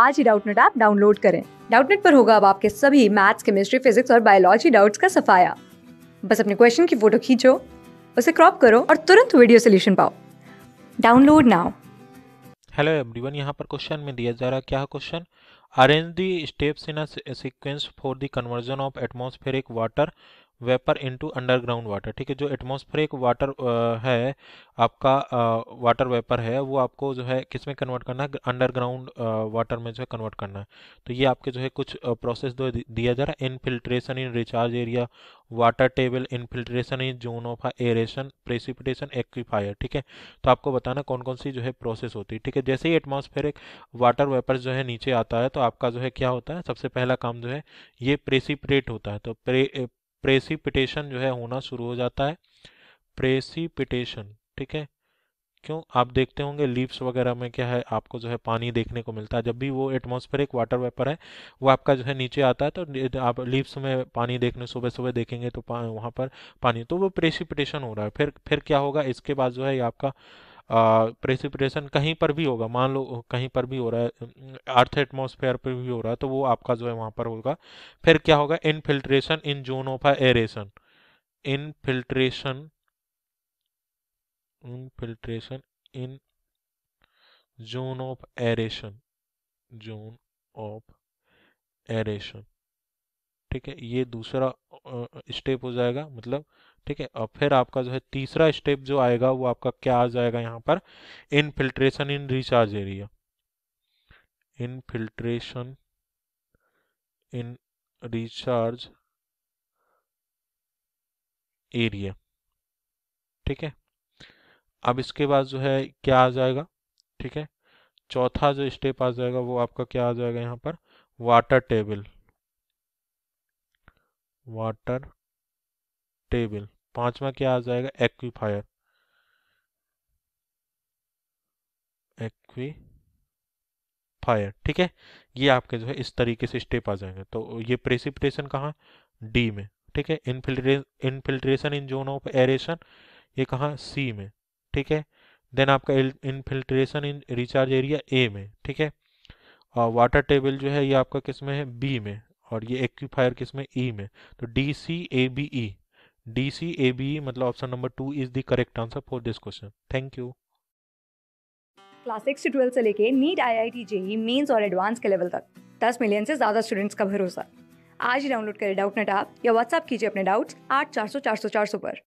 आज ही Doubtnut app download करें डाउटनेट पर होगा अब आपके सभी मैथ्स केमिस्ट्री फिजिक्स और बायोलॉजी डाउट्स का सफाया बस अपने क्वेश्चन की फोटो खींचो उसे क्रॉप करो और तुरंत वीडियो सोल्यूशन पाओ डाउनलोड नाउ हेलो एवरीवन यहाँ पर क्वेश्चन में दिया जा रहा क्या है question arrange the steps in a sequence for the conversion of atmospheric water vapour into underground water ठीक है जो एटमोस्फेरिक वाटर है आपका वाटर वेपर है वो आपको जो है किस में कन्वर्ट करना है अंडरग्राउंड वाटर में जो है कन्वर्ट करना है तो ये आपके जो है कुछ प्रोसेस दो दिया जा रहा है infiltration in recharge area water table infiltration in zone of aeration precipitation aquifer ठीक है तो आपको बताना कौन कौन सी जो है प्रोसेस होती है ठीक है जैसे ही एटमोस्फेरिक वाटर वेपर जो है नीचे आता है तो आपका जो है क्या होता है सबसे पहला काम जो है ये प्रेसिपिटेट होता है तो प्रेसिपिटेशन जो है होना शुरू हो जाता है प्रेसिपिटेशन ठीक है क्यों आप देखते होंगे लीव्स वगैरह में क्या है आपको जो है पानी देखने को मिलता है जब भी वो एटमॉस्फेरिक वाटर वेपर है वो आपका जो है नीचे आता है तो आप लीव्स में पानी देखने सुबह सुबह देखेंगे तो वहाँ पर पानी तो वो प्रेसिपिटेशन हो रहा है फिर फिर क्या होगा इसके बाद जो है आपका प्रेसिपिटेशन कहीं पर भी होगा मान लो कहीं पर भी हो रहा है अर्थ एटमोसफेयर पर भी हो रहा है तो वो आपका जो है वहाँ पर होगा फिर क्या होगा infiltration in zone of aeration infiltration infiltration in zone of aeration zone of aeration ठीक है ये दूसरा स्टेप हो जाएगा मतलब ठीक है और फिर आपका जो है तीसरा स्टेप जो आएगा वो आपका क्या आ जाएगा यहाँ पर infiltration in recharge area infiltration in recharge area ठीक है अब इसके बाद जो है क्या आ जाएगा ठीक है चौथा जो स्टेप आ जाएगा वो आपका क्या आ जाएगा यहाँ पर वाटर टेबल वाटर टेबल पांचवा क्या आ जाएगा एक्वीफायर फायर ठीक है ये आपके जो है इस तरीके से स्टेप आ जाएंगे तो ये प्रेसिपिटेशन कहाँ डी में ठीक है infiltration in zone of aeration ये कहाँ सी में ठीक है देन आपका infiltration in recharge area A में ठीक है और वाटर टेबल जो है ये आपका किस में है बी में और ये एक्यूफायर किस में ई e में तो D C A B E D C A B E मतलब option number two is the correct answer for this question thank you class six से ट्वेल्थ से लेके NEET I I T JEE mains और advance के level तक दस million से ज़्यादा स्टूडेंट्स का भरोसा आज ही डाउनलोड करें डाउट नेट आप या व्हाट्सअप कीजिए अपने डाउट्स आठ चार सौ चार सौ चार सौ पर